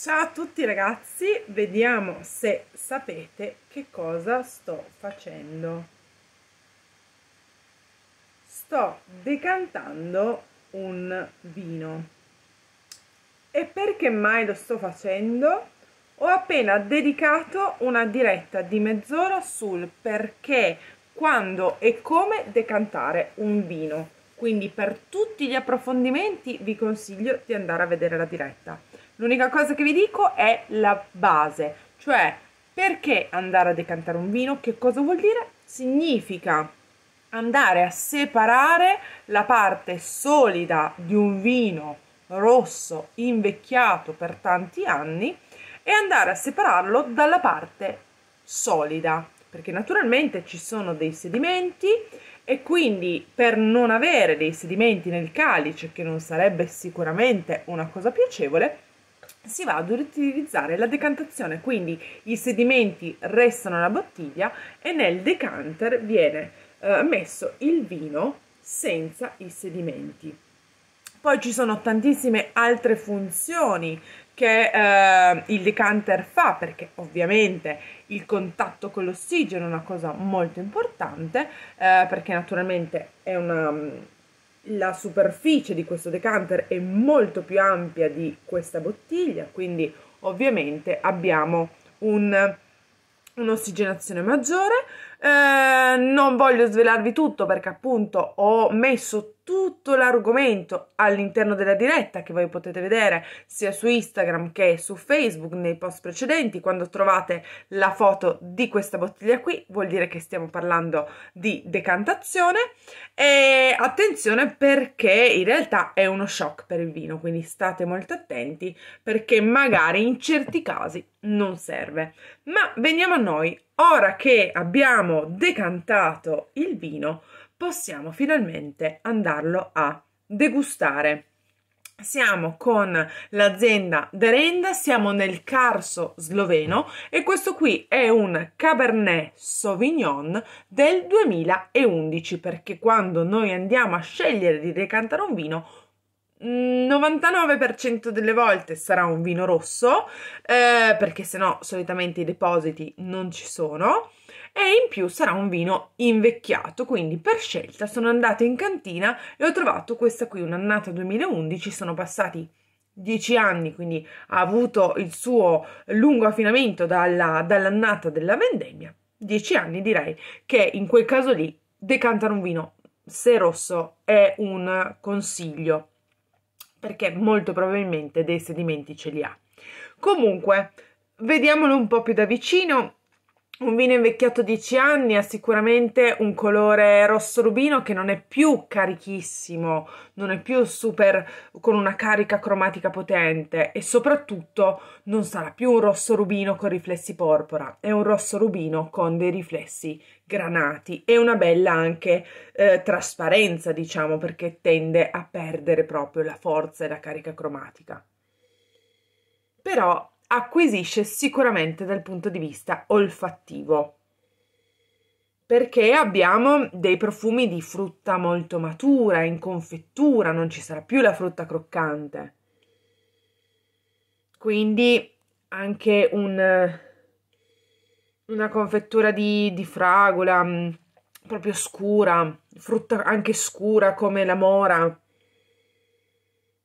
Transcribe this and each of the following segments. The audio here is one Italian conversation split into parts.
Ciao a tutti ragazzi, vediamo se sapete che cosa sto facendo. Sto decantando un vino. E perché mai lo sto facendo? Ho appena dedicato una diretta di mezz'ora sul perché, quando e come decantare un vino. Quindi per tutti gli approfondimenti vi consiglio di andare a vedere la diretta. L'unica cosa che vi dico è la base, cioè perché andare a decantare un vino, che cosa vuol dire? Significa andare a separare la parte solida di un vino rosso invecchiato per tanti anni e andare a separarlo dalla parte solida perché naturalmente ci sono dei sedimenti e quindi per non avere dei sedimenti nel calice che non sarebbe sicuramente una cosa piacevole si va ad utilizzare la decantazione, quindi i sedimenti restano nella bottiglia e nel decanter viene eh, messo il vino senza i sedimenti. Poi ci sono tantissime altre funzioni che eh, il decanter fa, perché ovviamente il contatto con l'ossigeno è una cosa molto importante, eh, perché naturalmente è una mm, la superficie di questo decanter è molto più ampia di questa bottiglia, quindi ovviamente abbiamo un, un'ossigenazione maggiore. Eh, non voglio svelarvi tutto perché appunto ho messo tutto l'argomento all'interno della diretta che voi potete vedere sia su Instagram che su Facebook nei post precedenti. Quando trovate la foto di questa bottiglia qui vuol dire che stiamo parlando di decantazione e attenzione perché in realtà è uno shock per il vino, quindi state molto attenti perché magari in certi casi non serve. Ma veniamo a noi, ora che abbiamo decantato il vino, possiamo finalmente andarlo a degustare. Siamo con l'azienda Derenda, siamo nel Carso sloveno e questo qui è un Cabernet Sauvignon del 2011 perché quando noi andiamo a scegliere di decantare un vino 99% mm, delle volte sarà un vino rosso eh, perché sennò solitamente i depositi non ci sono e in più sarà un vino invecchiato, quindi per scelta sono andata in cantina e ho trovato questa qui, un'annata 2011, sono passati 10 anni, quindi ha avuto il suo lungo affinamento dalla, dall'annata della vendemmia, 10 anni direi che in quel caso lì decantare un vino se rosso è un consiglio perché molto probabilmente dei sedimenti ce li ha. Comunque, vediamolo un po' più da vicino un vino invecchiato 10 anni ha sicuramente un colore rosso rubino che non è più carichissimo, non è più super con una carica cromatica potente e soprattutto non sarà più un rosso rubino con riflessi porpora, è un rosso rubino con dei riflessi granati e una bella anche eh, trasparenza, diciamo, perché tende a perdere proprio la forza e la carica cromatica. Però acquisisce sicuramente dal punto di vista olfattivo perché abbiamo dei profumi di frutta molto matura, in confettura, non ci sarà più la frutta croccante. Quindi anche un, una confettura di, di, fragola mm, proprio scura, frutta anche scura come la mora.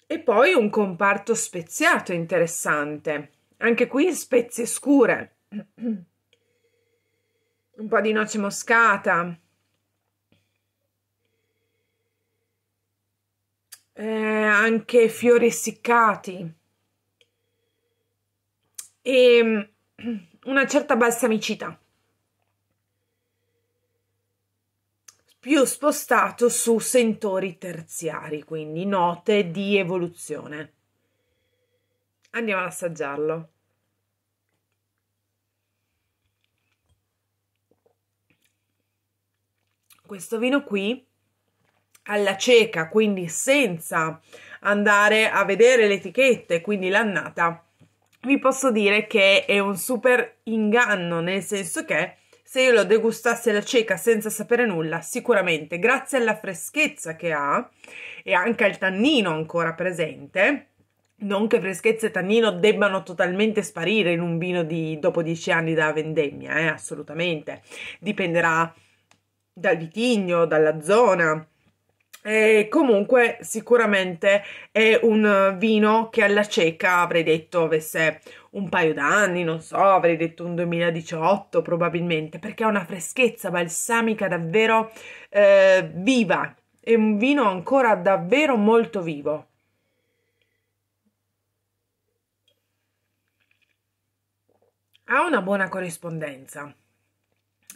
E poi un comparto speziato interessante anche qui spezie scure, un po' di noce moscata, eh, anche fiori essiccati e una certa balsamicità. più spostato su sentori terziari, quindi note di evoluzione. Andiamo ad assaggiarlo. questo vino qui alla cieca, quindi senza andare a vedere le etichette, quindi l'annata, vi posso dire che è un super inganno, nel senso che se io lo degustassi alla cieca senza sapere nulla, sicuramente grazie alla freschezza che ha e anche al tannino ancora presente, non che freschezza e tannino debbano totalmente sparire in un vino di dopo dieci anni da vendemmia, eh, assolutamente, dipenderà dal vitigno, dalla zona. E comunque sicuramente è un vino che alla cieca avrei detto avesse un paio d'anni, non so, avrei detto un 2018 probabilmente, perché ha una freschezza balsamica davvero eh, viva, è un vino ancora davvero molto vivo. Ha una buona corrispondenza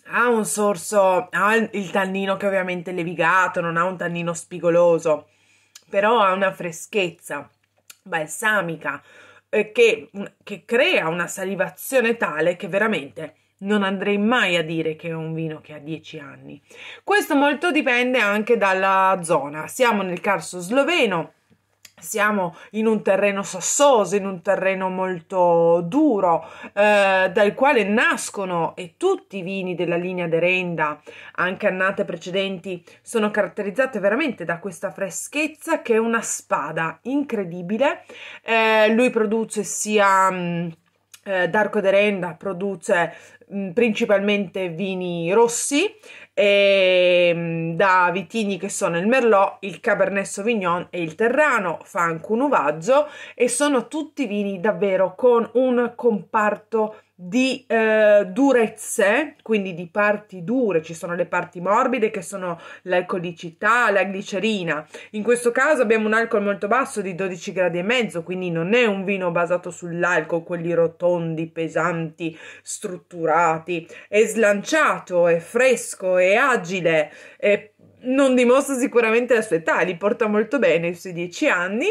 ha un sorso, ha il tannino che ovviamente è levigato, non ha un tannino spigoloso, però ha una freschezza balsamica eh, che, mm, che crea una salivazione tale che veramente non andrei mai a dire che è un vino che ha 10 anni. Questo molto dipende anche dalla zona. Siamo nel Carso sloveno, siamo in un terreno sassoso, in un terreno molto duro, eh, dal quale nascono e tutti i vini della linea d'Erenda, anche annate precedenti, sono caratterizzate veramente da questa freschezza che è una spada incredibile. Eh, lui produce sia... Mh, mm, eh, de Renda produce mh, mm, principalmente vini rossi e, ehm, mh, da vitigni che sono il Merlot, il Cabernet Sauvignon e il Terrano, fa anche un uvaggio e sono tutti vini davvero con un comparto di eh, durezze, quindi di parti dure, ci sono le parti morbide che sono l'alcolicità, la glicerina. In questo caso abbiamo un alcol molto basso di 12 gradi e mezzo, quindi non è un vino basato sull'alcol, quelli rotondi, pesanti, strutturati. È slanciato, è fresco, è agile, è non dimostra sicuramente la sua età, li porta molto bene i suoi 10 anni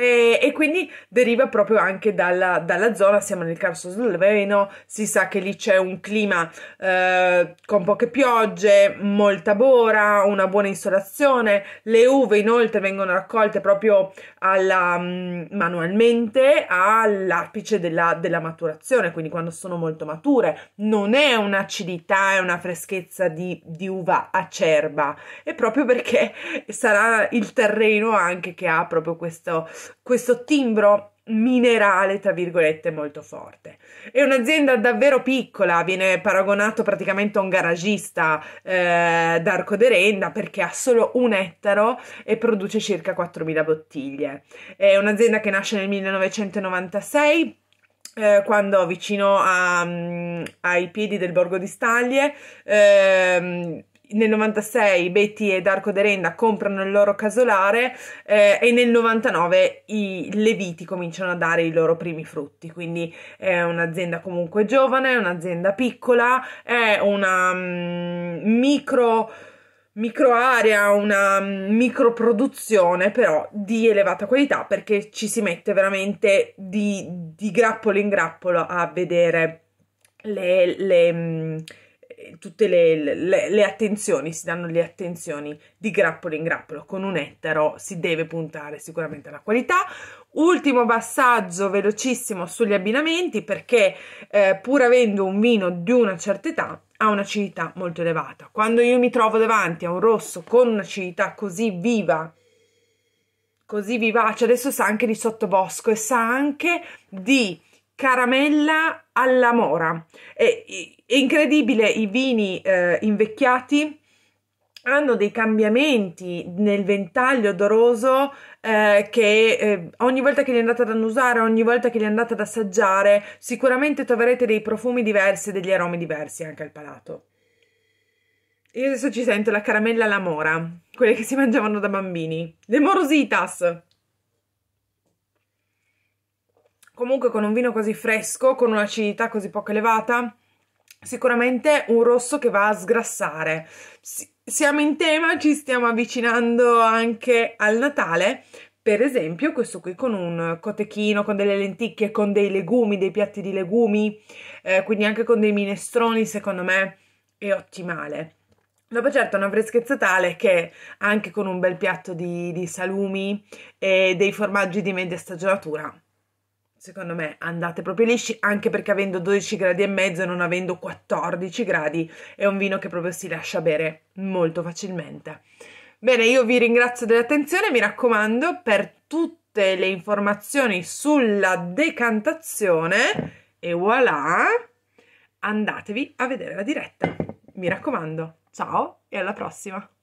e, e, quindi deriva proprio anche dalla, dalla zona, siamo nel Carso Sloveno, si sa che lì c'è un clima eh, con poche piogge, molta bora, una buona insolazione, le uve inoltre vengono raccolte proprio alla, mm, manualmente all'apice della, della maturazione, quindi quando sono molto mature, non è un'acidità, è una freschezza di, di uva acerba, e proprio perché sarà il terreno anche che ha proprio questo questo timbro minerale, tra virgolette, molto forte. È un'azienda davvero piccola, viene paragonato praticamente a un garagista eh, d'Arco de Renda perché ha solo un ettaro e produce circa 4.000 bottiglie. È un'azienda che nasce nel 1996 eh, quando vicino a, mm, ai piedi del borgo di Staglie eh, nel 96 Betty e Darko Derenda comprano il loro casolare eh, e nel 99 i Leviti cominciano a dare i loro primi frutti, quindi è un'azienda comunque giovane, è un'azienda piccola, è una um, micro micro area, una mm, micro produzione però di elevata qualità perché ci si mette veramente di, di grappolo in grappolo a vedere le, le mm, tutte le, le, le, attenzioni, si danno le attenzioni di grappolo in grappolo, con un ettaro si deve puntare sicuramente alla qualità. Ultimo passaggio velocissimo sugli abbinamenti perché eh, pur avendo un vino di una certa età ha un'acidità molto elevata. Quando io mi trovo davanti a un rosso con un'acidità così viva, così vivace, adesso sa anche di sottobosco e sa anche di caramella alla mora. È, è incredibile i vini eh, invecchiati hanno dei cambiamenti nel ventaglio odoroso eh, che eh, ogni volta che li andate ad annusare, ogni volta che li andate ad assaggiare, sicuramente troverete dei profumi diversi e degli aromi diversi anche al palato. Io adesso ci sento la caramella alla mora, quelle che si mangiavano da bambini, le morositas. comunque con un vino così fresco, con un'acidità così poco elevata, sicuramente un rosso che va a sgrassare. Si- siamo in tema, ci stiamo avvicinando anche al Natale. Per esempio, questo qui con un cotechino, con delle lenticchie, con dei legumi, dei piatti di legumi, eh, quindi anche con dei minestroni, secondo me è ottimale. Dopo certo una freschezza tale che anche con un bel piatto di, di salumi e dei formaggi di media stagionatura secondo me andate proprio lisci anche perché avendo 12 gradi e mezzo e non avendo 14 gradi è un vino che proprio si lascia bere molto facilmente bene io vi ringrazio dell'attenzione mi raccomando per tutte le informazioni sulla decantazione e voilà andatevi a vedere la diretta mi raccomando ciao e alla prossima